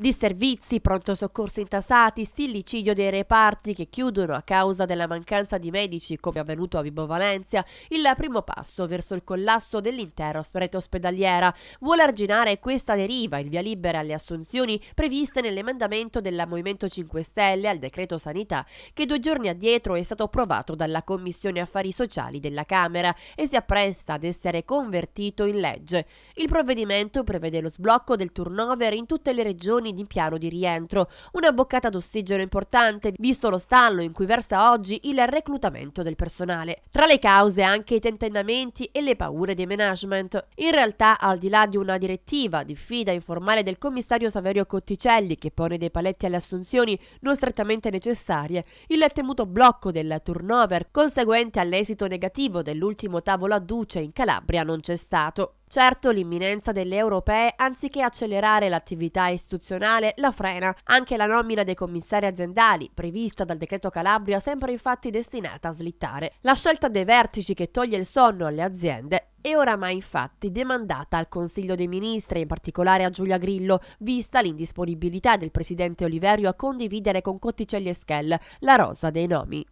Disservizi, pronto soccorso intasati, stillicidio dei reparti che chiudono a causa della mancanza di medici, come avvenuto a Vibo Valencia, il primo passo verso il collasso dell'intera rete ospedaliera. Vuole arginare questa deriva il via libera alle assunzioni previste nell'emendamento del Movimento 5 Stelle al decreto sanità, che due giorni addietro è stato approvato dalla Commissione Affari Sociali della Camera e si appresta ad essere convertito in legge. Il provvedimento prevede lo sblocco del turnover in tutte le regioni milioni di piano di rientro, una boccata d'ossigeno importante visto lo stallo in cui versa oggi il reclutamento del personale. Tra le cause anche i tentennamenti e le paure dei management. In realtà, al di là di una direttiva, di fida informale del commissario Saverio Cotticelli che pone dei paletti alle assunzioni non strettamente necessarie, il temuto blocco del turnover conseguente all'esito negativo dell'ultimo tavolo a Duce in Calabria non c'è stato. Certo, l'imminenza delle europee, anziché accelerare l'attività istituzionale, la frena. Anche la nomina dei commissari aziendali, prevista dal decreto Calabria, sembra infatti destinata a slittare. La scelta dei vertici che toglie il sonno alle aziende è oramai infatti demandata al Consiglio dei Ministri, in particolare a Giulia Grillo, vista l'indisponibilità del presidente Oliverio a condividere con Cotticelli e Schell la rosa dei nomi.